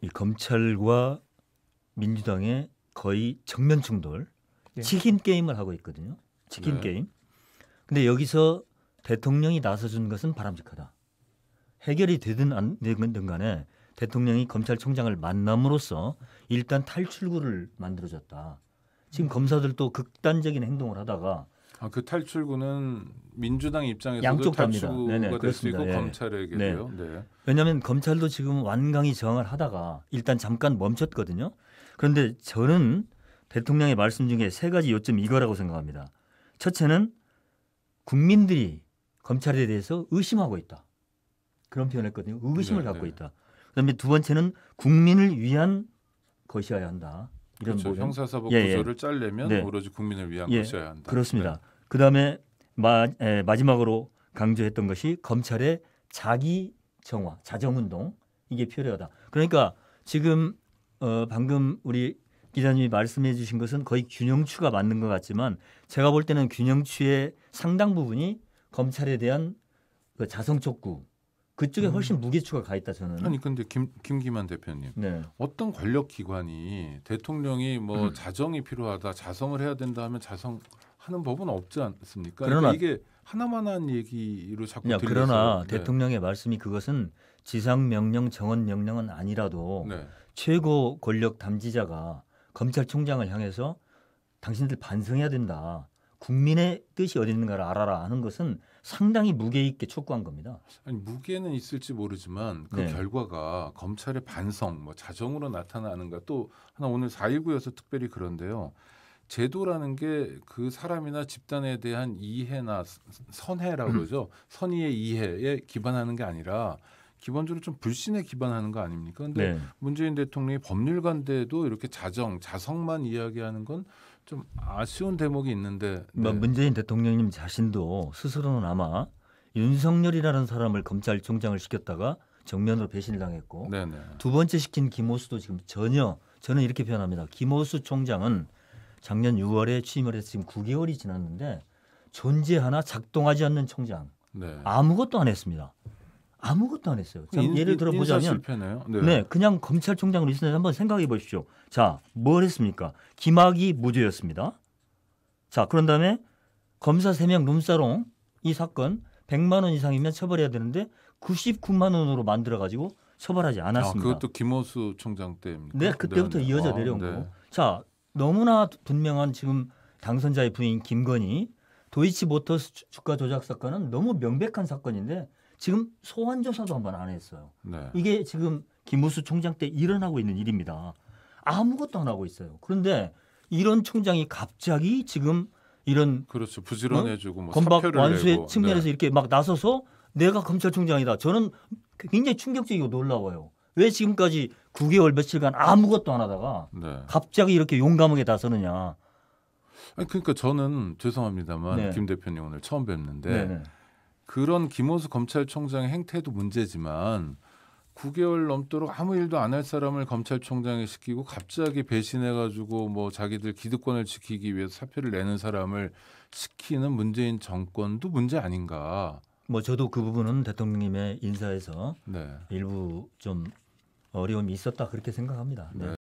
이 검찰과 민주당의 거의 정면 충돌 예. 치킨 게임을 하고 있거든요. 치킨 네. 게임. 근데 여기서 대통령이 나서준 것은 바람직하다. 해결이 되든 안 되든 간에 대통령이 검찰총장을 만남으로써 일단 탈출구를 만들어줬다. 지금 음. 검사들도 극단적인 행동을 하다가 아, 그 탈출구는 민주당 입장에서 양쪽 답니다. 네네, 그렇습니 예. 검찰에게도요. 네. 네. 왜냐하면 검찰도 지금 완강히 저항을 하다가 일단 잠깐 멈췄거든요. 그런데 저는 대통령의 말씀 중에 세 가지 요점이 이거라고 생각합니다. 첫째는 국민들이 검찰에 대해서 의심하고 있다. 그런 표현을 했거든요. 의심을 네, 갖고 네. 있다. 그다음에 두 번째는 국민을 위한 것이어야 한다. 이런 그렇죠. 모든. 형사사법 예, 예. 구조를 짤려면 네. 오로지 국민을 위한 예. 것이어야 한다. 그렇습니다. 네. 그다음에 마, 에, 마지막으로 강조했던 것이 검찰의 자기 정화, 자정운동 이게 필요하다. 그러니까 지금 어, 방금 우리 기자님이 말씀해 주신 것은 거의 균형추가 맞는 것 같지만 제가 볼 때는 균형추의 상당 부분이 검찰에 대한 그 자성촉구 그쪽에 음. 훨씬 무게추가 가 있다 저는. 아니 근데 김 김기만 대표님 네. 어떤 권력 기관이 대통령이 뭐 음. 자정이 필요하다 자성을 해야 된다 하면 자성 하는 법은 없지 않습니까? 그러나 그러니까 이게 하나만한 얘기로 자꾸 야, 그러나 네. 대통령의 말씀이 그것은 지상 명령 정원 명령은 아니라도 네. 최고 권력 담지자가 검찰총장을 향해서 당신들 반성해야 된다. 국민의 뜻이 어디 있는가를 알아라 하는 것은 상당히 무게 있게 촉구한 겁니다. 아니 무게는 있을지 모르지만 그 네. 결과가 검찰의 반성, 뭐 자정으로 나타나는가 또 하나 오늘 4.19여서 특별히 그런데요. 제도라는 게 그 사람이나 집단에 대한 이해나 선해라고 음. 그러죠. 선의의 이해에 기반하는 게 아니라 기본적으로 좀 불신에 기반하는 거 아닙니까? 근데 네. 문재인 대통령이 법률관대도 이렇게 자정, 자성만 이야기하는 건 좀 아쉬운 대목이 있는데 뭐 네. 문재인 대통령님 자신도 스스로는 아마 윤석열이라는 사람을 검찰총장을 시켰다가 정면으로 배신 당했고 네네. 네. 두 번째 시킨 김호수도 지금 전혀 저는 이렇게 표현합니다. 김호수 총장은 작년 6월에 취임을 해서 지금 9개월이 지났는데 존재 하나 작동하지 않는 총장 네. 아무것도 안 했습니다. 아무것도 안 했어요. 인, 예를 들어보자면 네. 네. 그냥 검찰총장으로 있었는 한번 생각해 보십시오. 자, 뭘 했습니까? 김학이 무죄였습니다. 자, 그런 다음에 검사 3명 룸사롱 이 사건 100만 원 이상이면 처벌해야 되는데 99만 원으로 만들어 가지고 처벌하지 아, 않았습니다. 아, 그것도 김호수 총장 때입니다. 네, 그때부터 네, 네. 이어져 아, 내려온 아, 네. 거. 자, 너무나 분명한 지금 당선자의 부인 김건희 도이치모터스 주가 조작 사건은 너무 명백한 사건인데 지금 소환 조사도 한번 안 했어요. 네. 이게 지금 김무수 총장 때 일어나고 있는 일입니다. 아무것도 안 하고 있어요. 그런데 이런 총장이 갑자기 지금 이런 그렇죠 부지런해지고 뭐 건박 완수의 내고. 측면에서 네. 이렇게 막 나서서 내가 검찰총장이다. 저는 굉장히 충격적이고 놀라워요. 왜 지금까지 9개월 며칠간 아무것도 안 하다가 네. 갑자기 이렇게 용감하게 나서느냐. 아니, 그러니까 저는 죄송합니다만 네. 김 대표님 오늘 처음 뵙는데 네네. 네. 그런 김호수 검찰총장의 행태도 문제지만 9개월 넘도록 아무 일도 안 할 사람을 검찰총장에 시키고 갑자기 배신해가지고 뭐 자기들 기득권을 지키기 위해서 사표를 내는 사람을 시키는 문재인 정권도 문제 아닌가. 뭐 저도 그 부분은 대통령님의 인사에서 네. 일부 좀 어려움이 있었다 그렇게 생각합니다. 네. 네.